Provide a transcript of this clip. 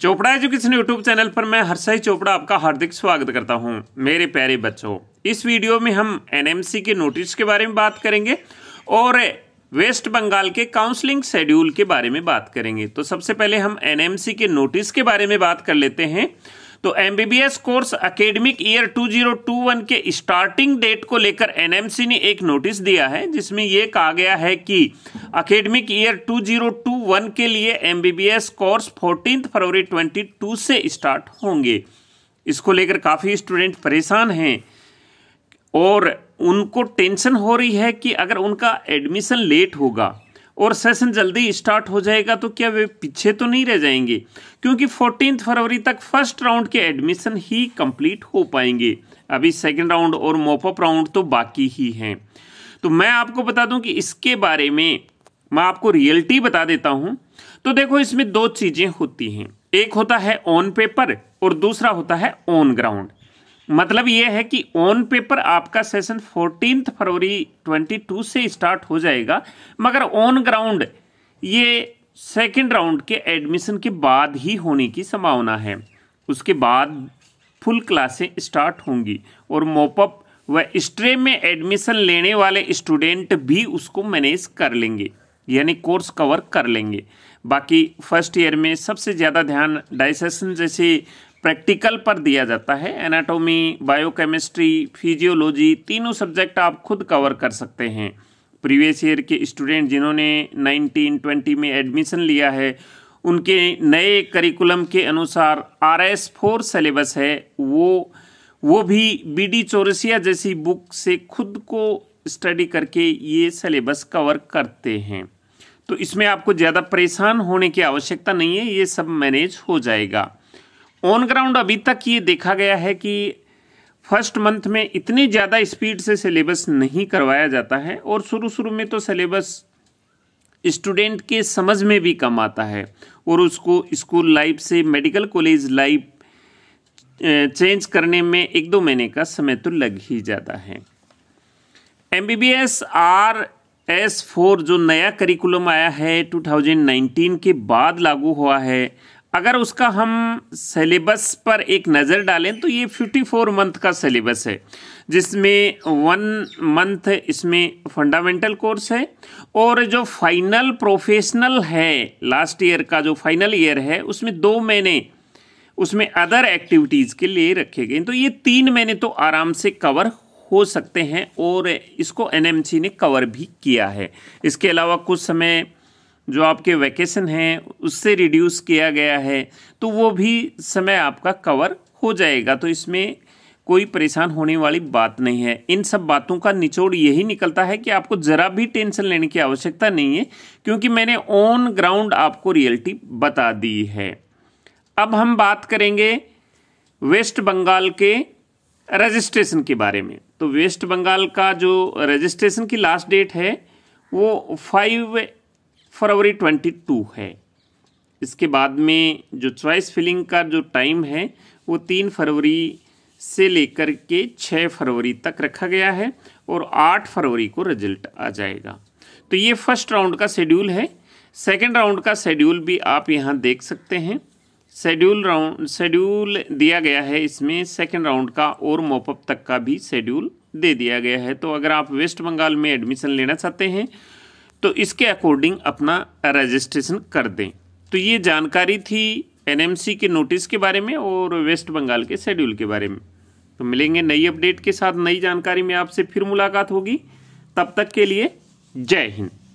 Chopra education YouTube channel पर मैं हर्षई चोपड़ा आपका हार्दिक स्वागत करता हूं मेरे प्यारे बच्चों इस वीडियो में हम एनएमसी के नोटिस के बारे में बात करेंगे और वेस्ट बंगाल के काउंसलिंग शेड्यूल के बारे में बात करेंगे तो सबसे पहले हम एनएमसी के नोटिस के बारे में बात कर लेते हैं तो एमबीबीएस कोर्स अकेडमिक ईयर 2021 के स्टार्टिंग डेट को लेकर एनएमसी ने एक नोटिस दिया है जिसमें यह कहा गया है कि अकेडमिक ईयर 2021 के लिए एमबीबीएस कोर्स 14 फरवरी 22 से स्टार्ट होंगे इसको लेकर काफ़ी स्टूडेंट परेशान हैं और उनको टेंशन हो रही है कि अगर उनका एडमिशन लेट होगा और सेशन जल्दी स्टार्ट हो जाएगा तो क्या वे पीछे तो नहीं रह जाएंगे क्योंकि फोर्टीन फरवरी तक फर्स्ट राउंड के एडमिशन ही कंप्लीट हो पाएंगे अभी सेकेंड राउंड और मोपअप राउंड तो बाकी ही हैं तो मैं आपको बता दूं कि इसके बारे में मैं आपको रियलिटी बता देता हूं तो देखो इसमें दो चीज़ें होती हैं एक होता है ऑन पेपर और दूसरा होता है ऑन ग्राउंड मतलब ये है कि ऑन पेपर आपका सेशन फोर्टीन फरवरी 22 से स्टार्ट हो जाएगा मगर ऑन ग्राउंड ये सेकेंड राउंड के एडमिशन के बाद ही होने की संभावना है उसके बाद फुल क्लासें स्टार्ट होंगी और मोपअप व स्ट्रे में एडमिशन लेने वाले स्टूडेंट भी उसको मैनेज कर लेंगे यानी कोर्स कवर कर लेंगे बाकी फर्स्ट ईयर में सबसे ज़्यादा ध्यान डाइसेशन जैसे प्रैक्टिकल पर दिया जाता है एनाटॉमी बायोकेमिस्ट्री फिजियोलॉजी तीनों सब्जेक्ट आप खुद कवर कर सकते हैं प्रीवियस ईयर के स्टूडेंट जिन्होंने 1920 में एडमिशन लिया है उनके नए करिकुलम के अनुसार आर एस फोर सिलेबस है वो वो भी बी डी चौरसिया जैसी बुक से खुद को स्टडी करके ये सिलेबस कवर करते हैं तो इसमें आपको ज़्यादा परेशान होने की आवश्यकता नहीं है ये सब मैनेज हो जाएगा ऑन ग्राउंड अभी तक ये देखा गया है कि फर्स्ट मंथ में इतनी ज़्यादा स्पीड से सिलेबस नहीं करवाया जाता है और शुरू शुरू में तो सिलेबस स्टूडेंट के समझ में भी कम आता है और उसको स्कूल लाइफ से मेडिकल कॉलेज लाइफ चेंज करने में एक दो महीने का समय तो लग ही जाता है M B B S R S four जो नया करिकुलम आया है 2019 के बाद लागू हुआ है अगर उसका हम सिलेबस पर एक नज़र डालें तो ये फिफ्टी फोर मंथ का सिलेबस है जिसमें वन मंथ इसमें फंडामेंटल कोर्स है और जो फाइनल प्रोफेशनल है लास्ट ईयर का जो फाइनल ईयर है उसमें दो महीने उसमें अदर एक्टिविटीज़ के लिए रखे गए तो ये तीन महीने तो आराम से कवर हो सकते हैं और इसको एनएमसी ने कवर भी किया है इसके अलावा कुछ समय जो आपके वैकेशन हैं उससे रिड्यूस किया गया है तो वो भी समय आपका कवर हो जाएगा तो इसमें कोई परेशान होने वाली बात नहीं है इन सब बातों का निचोड़ यही निकलता है कि आपको ज़रा भी टेंशन लेने की आवश्यकता नहीं है क्योंकि मैंने ऑन ग्राउंड आपको रियलिटी बता दी है अब हम बात करेंगे वेस्ट बंगाल के रजिस्ट्रेशन के बारे में तो वेस्ट बंगाल का जो रजिस्ट्रेशन की लास्ट डेट है वो फाइव फरवरी ट्वेंटी टू है इसके बाद में जो चॉइस फिलिंग का जो टाइम है वो तीन फरवरी से लेकर के छः फरवरी तक रखा गया है और आठ फरवरी को रिजल्ट आ जाएगा तो ये फर्स्ट राउंड का शेड्यूल है सेकेंड राउंड का शेड्यूल भी आप यहाँ देख सकते हैं शेड्यूल राउंड शेड्यूल दिया गया है इसमें सेकेंड राउंड का और मोपअप तक का भी शेड्यूल दे दिया गया है तो अगर आप वेस्ट बंगाल में एडमिशन लेना चाहते हैं तो इसके अकॉर्डिंग अपना रजिस्ट्रेशन कर दें तो ये जानकारी थी एनएमसी के नोटिस के बारे में और वेस्ट बंगाल के शेड्यूल के बारे में तो मिलेंगे नई अपडेट के साथ नई जानकारी में आपसे फिर मुलाकात होगी तब तक के लिए जय हिंद